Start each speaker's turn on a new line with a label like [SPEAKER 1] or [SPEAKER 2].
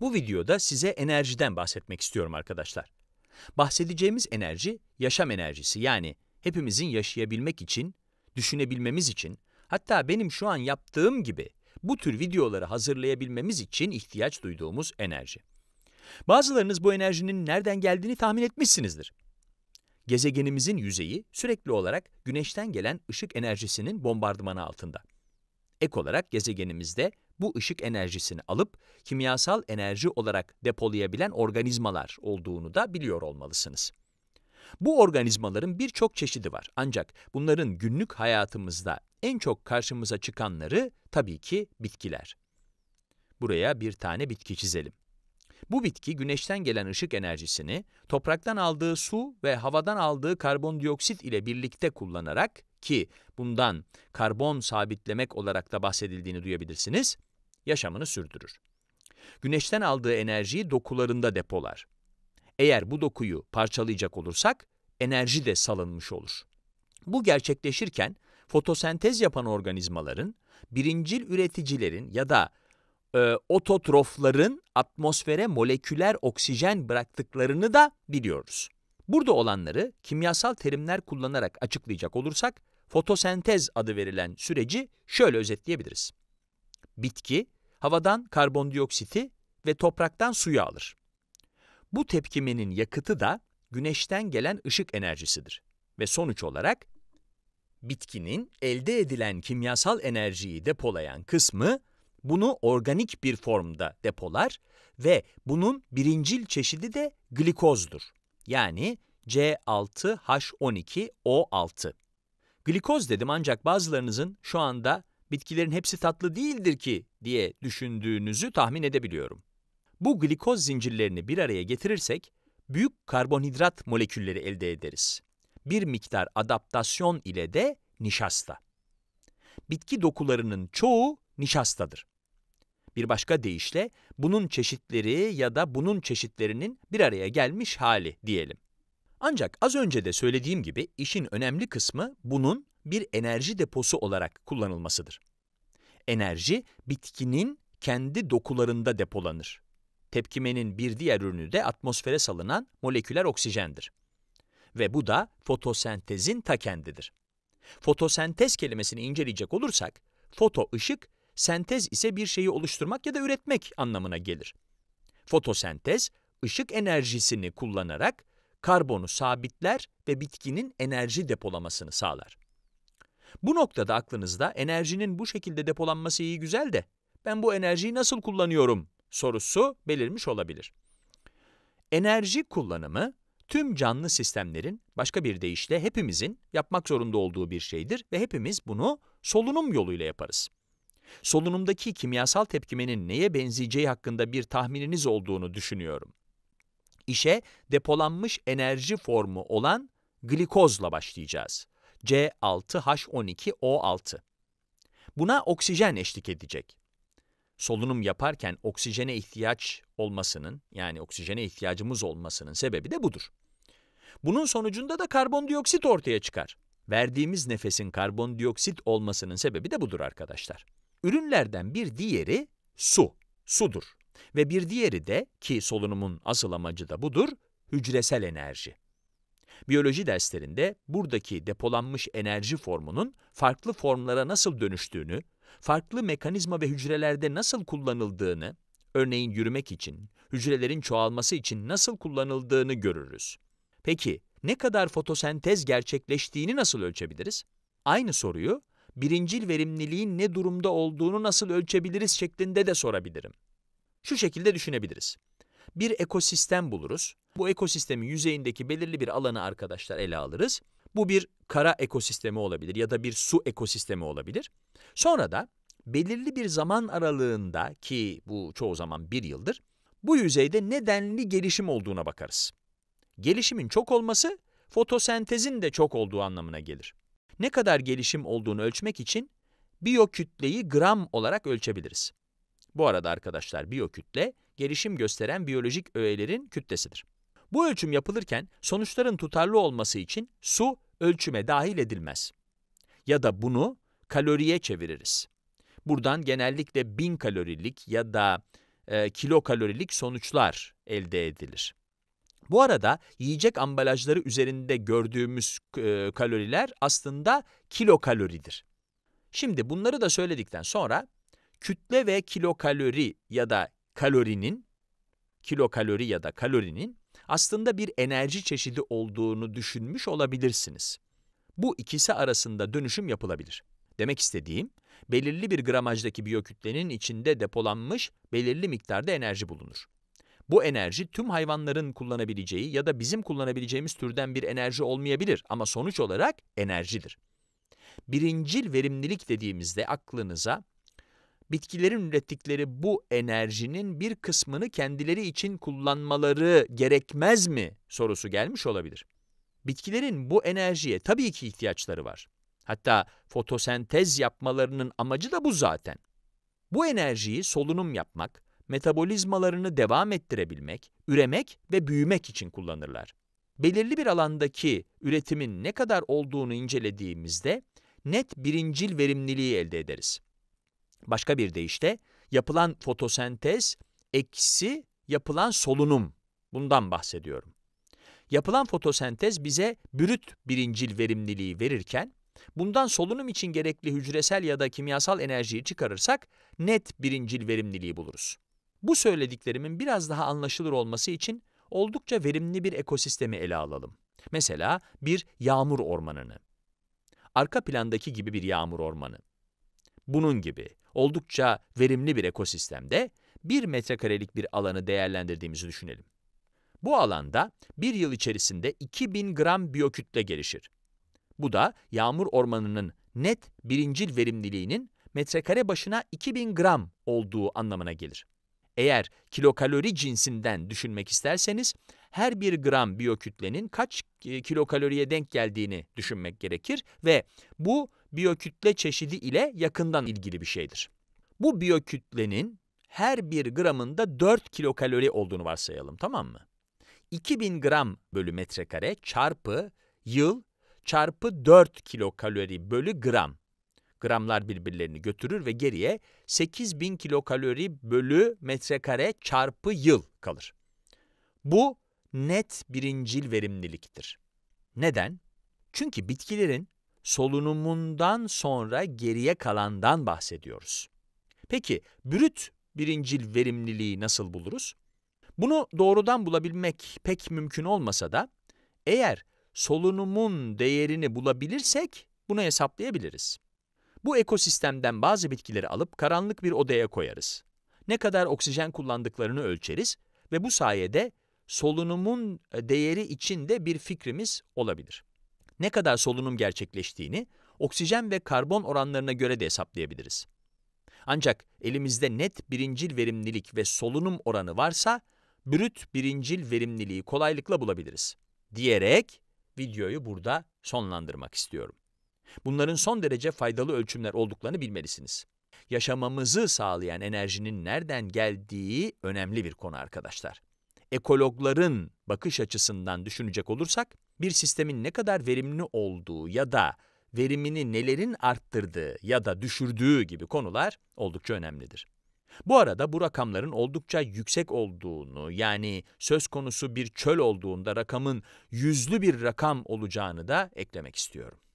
[SPEAKER 1] Bu videoda size enerjiden bahsetmek istiyorum arkadaşlar. Bahsedeceğimiz enerji yaşam enerjisi yani hepimizin yaşayabilmek için, düşünebilmemiz için, hatta benim şu an yaptığım gibi bu tür videoları hazırlayabilmemiz için ihtiyaç duyduğumuz enerji. Bazılarınız bu enerjinin nereden geldiğini tahmin etmişsinizdir. Gezegenimizin yüzeyi sürekli olarak güneşten gelen ışık enerjisinin bombardımanı altında. Ek olarak gezegenimizde bu ışık enerjisini alıp kimyasal enerji olarak depolayabilen organizmalar olduğunu da biliyor olmalısınız. Bu organizmaların birçok çeşidi var ancak bunların günlük hayatımızda en çok karşımıza çıkanları tabii ki bitkiler. Buraya bir tane bitki çizelim. Bu bitki güneşten gelen ışık enerjisini topraktan aldığı su ve havadan aldığı karbondioksit ile birlikte kullanarak ki bundan karbon sabitlemek olarak da bahsedildiğini duyabilirsiniz, yaşamını sürdürür. Güneşten aldığı enerjiyi dokularında depolar. Eğer bu dokuyu parçalayacak olursak enerji de salınmış olur. Bu gerçekleşirken fotosentez yapan organizmaların, birincil üreticilerin ya da e, ototrofların atmosfere moleküler oksijen bıraktıklarını da biliyoruz. Burada olanları kimyasal terimler kullanarak açıklayacak olursak, fotosentez adı verilen süreci şöyle özetleyebiliriz. Bitki, havadan karbondioksiti ve topraktan suyu alır. Bu tepkimenin yakıtı da güneşten gelen ışık enerjisidir ve sonuç olarak bitkinin elde edilen kimyasal enerjiyi depolayan kısmı bunu organik bir formda depolar ve bunun birincil çeşidi de glikozdur. Yani C6H12O6. Glikoz dedim ancak bazılarınızın şu anda bitkilerin hepsi tatlı değildir ki diye düşündüğünüzü tahmin edebiliyorum. Bu glikoz zincirlerini bir araya getirirsek, büyük karbonhidrat molekülleri elde ederiz. Bir miktar adaptasyon ile de nişasta. Bitki dokularının çoğu nişastadır. Bir başka deyişle bunun çeşitleri ya da bunun çeşitlerinin bir araya gelmiş hali diyelim. Ancak az önce de söylediğim gibi işin önemli kısmı bunun bir enerji deposu olarak kullanılmasıdır. Enerji bitkinin kendi dokularında depolanır. Tepkimenin bir diğer ürünü de atmosfere salınan moleküler oksijendir. Ve bu da fotosentezin ta kendidir. Fotosentez kelimesini inceleyecek olursak, foto ışık, sentez ise bir şeyi oluşturmak ya da üretmek anlamına gelir. Fotosentez, ışık enerjisini kullanarak karbonu sabitler ve bitkinin enerji depolamasını sağlar. Bu noktada aklınızda enerjinin bu şekilde depolanması iyi güzel de ben bu enerjiyi nasıl kullanıyorum sorusu belirmiş olabilir. Enerji kullanımı tüm canlı sistemlerin başka bir deyişle hepimizin yapmak zorunda olduğu bir şeydir ve hepimiz bunu solunum yoluyla yaparız. Solunumdaki kimyasal tepkimenin neye benzeyeceği hakkında bir tahmininiz olduğunu düşünüyorum. İşe depolanmış enerji formu olan glikozla başlayacağız. C6H12O6. Buna oksijen eşlik edecek. Solunum yaparken oksijene ihtiyaç olmasının, yani oksijene ihtiyacımız olmasının sebebi de budur. Bunun sonucunda da karbondioksit ortaya çıkar. Verdiğimiz nefesin karbondioksit olmasının sebebi de budur arkadaşlar. Ürünlerden bir diğeri su, sudur. Ve bir diğeri de ki solunumun asıl amacı da budur, hücresel enerji. Biyoloji derslerinde buradaki depolanmış enerji formunun farklı formlara nasıl dönüştüğünü, farklı mekanizma ve hücrelerde nasıl kullanıldığını, örneğin yürümek için, hücrelerin çoğalması için nasıl kullanıldığını görürüz. Peki, ne kadar fotosentez gerçekleştiğini nasıl ölçebiliriz? Aynı soruyu, birincil verimliliğin ne durumda olduğunu nasıl ölçebiliriz şeklinde de sorabilirim. Şu şekilde düşünebiliriz. Bir ekosistem buluruz bu ekosistemin yüzeyindeki belirli bir alanı arkadaşlar ele alırız. Bu bir kara ekosistemi olabilir ya da bir su ekosistemi olabilir. Sonra da belirli bir zaman aralığında ki bu çoğu zaman bir yıldır, bu yüzeyde nedenli gelişim olduğuna bakarız. Gelişimin çok olması, fotosentezin de çok olduğu anlamına gelir. Ne kadar gelişim olduğunu ölçmek için biyokütleyi gram olarak ölçebiliriz. Bu arada arkadaşlar biyokütle, gelişim gösteren biyolojik öğelerin kütlesidir. Bu ölçüm yapılırken sonuçların tutarlı olması için su ölçüme dahil edilmez. Ya da bunu kaloriye çeviririz. Buradan genellikle 1000 kalorilik ya da e, kilokalorilik sonuçlar elde edilir. Bu arada yiyecek ambalajları üzerinde gördüğümüz e, kaloriler aslında kilokaloridir. Şimdi bunları da söyledikten sonra kütle ve kilokalori ya da kalorinin kilokalori ya da kalorinin aslında bir enerji çeşidi olduğunu düşünmüş olabilirsiniz. Bu ikisi arasında dönüşüm yapılabilir. Demek istediğim, belirli bir gramajdaki biyokütlenin içinde depolanmış belirli miktarda enerji bulunur. Bu enerji tüm hayvanların kullanabileceği ya da bizim kullanabileceğimiz türden bir enerji olmayabilir ama sonuç olarak enerjidir. Birincil verimlilik dediğimizde aklınıza bitkilerin ürettikleri bu enerjinin bir kısmını kendileri için kullanmaları gerekmez mi sorusu gelmiş olabilir. Bitkilerin bu enerjiye tabii ki ihtiyaçları var. Hatta fotosentez yapmalarının amacı da bu zaten. Bu enerjiyi solunum yapmak, metabolizmalarını devam ettirebilmek, üremek ve büyümek için kullanırlar. Belirli bir alandaki üretimin ne kadar olduğunu incelediğimizde net birincil verimliliği elde ederiz. Başka bir deyişle yapılan fotosentez eksi yapılan solunum. Bundan bahsediyorum. Yapılan fotosentez bize brüt birincil verimliliği verirken, bundan solunum için gerekli hücresel ya da kimyasal enerjiyi çıkarırsak net birincil verimliliği buluruz. Bu söylediklerimin biraz daha anlaşılır olması için oldukça verimli bir ekosistemi ele alalım. Mesela bir yağmur ormanını. Arka plandaki gibi bir yağmur ormanı. Bunun gibi oldukça verimli bir ekosistemde 1 metrekarelik bir alanı değerlendirdiğimizi düşünelim. Bu alanda bir yıl içerisinde 2000 gram biyokütle gelişir. Bu da yağmur ormanının net birincil verimliliğinin metrekare başına 2000 gram olduğu anlamına gelir. Eğer kilokalori cinsinden düşünmek isterseniz, her bir gram biyokütlenin kaç e, kilokaloriye denk geldiğini düşünmek gerekir ve bu biyokütle çeşidi ile yakından ilgili bir şeydir. Bu biyokütlenin her bir gramında 4 kilokalori olduğunu varsayalım tamam mı? 2000 gram bölü metrekare çarpı yıl çarpı 4 kilokalori bölü gram. Gramlar birbirlerini götürür ve geriye 8000 kilokalori bölü metrekare çarpı yıl kalır. Bu net birincil verimliliktir. Neden? Çünkü bitkilerin solunumundan sonra geriye kalandan bahsediyoruz. Peki brüt birincil verimliliği nasıl buluruz? Bunu doğrudan bulabilmek pek mümkün olmasa da eğer solunumun değerini bulabilirsek bunu hesaplayabiliriz. Bu ekosistemden bazı bitkileri alıp karanlık bir odaya koyarız. Ne kadar oksijen kullandıklarını ölçeriz ve bu sayede solunumun e, değeri için de bir fikrimiz olabilir ne kadar solunum gerçekleştiğini oksijen ve karbon oranlarına göre de hesaplayabiliriz. Ancak elimizde net birincil verimlilik ve solunum oranı varsa, brüt birincil verimliliği kolaylıkla bulabiliriz. Diyerek videoyu burada sonlandırmak istiyorum. Bunların son derece faydalı ölçümler olduklarını bilmelisiniz. Yaşamamızı sağlayan enerjinin nereden geldiği önemli bir konu arkadaşlar. Ekologların bakış açısından düşünecek olursak, bir sistemin ne kadar verimli olduğu ya da verimini nelerin arttırdığı ya da düşürdüğü gibi konular oldukça önemlidir. Bu arada bu rakamların oldukça yüksek olduğunu yani söz konusu bir çöl olduğunda rakamın yüzlü bir rakam olacağını da eklemek istiyorum.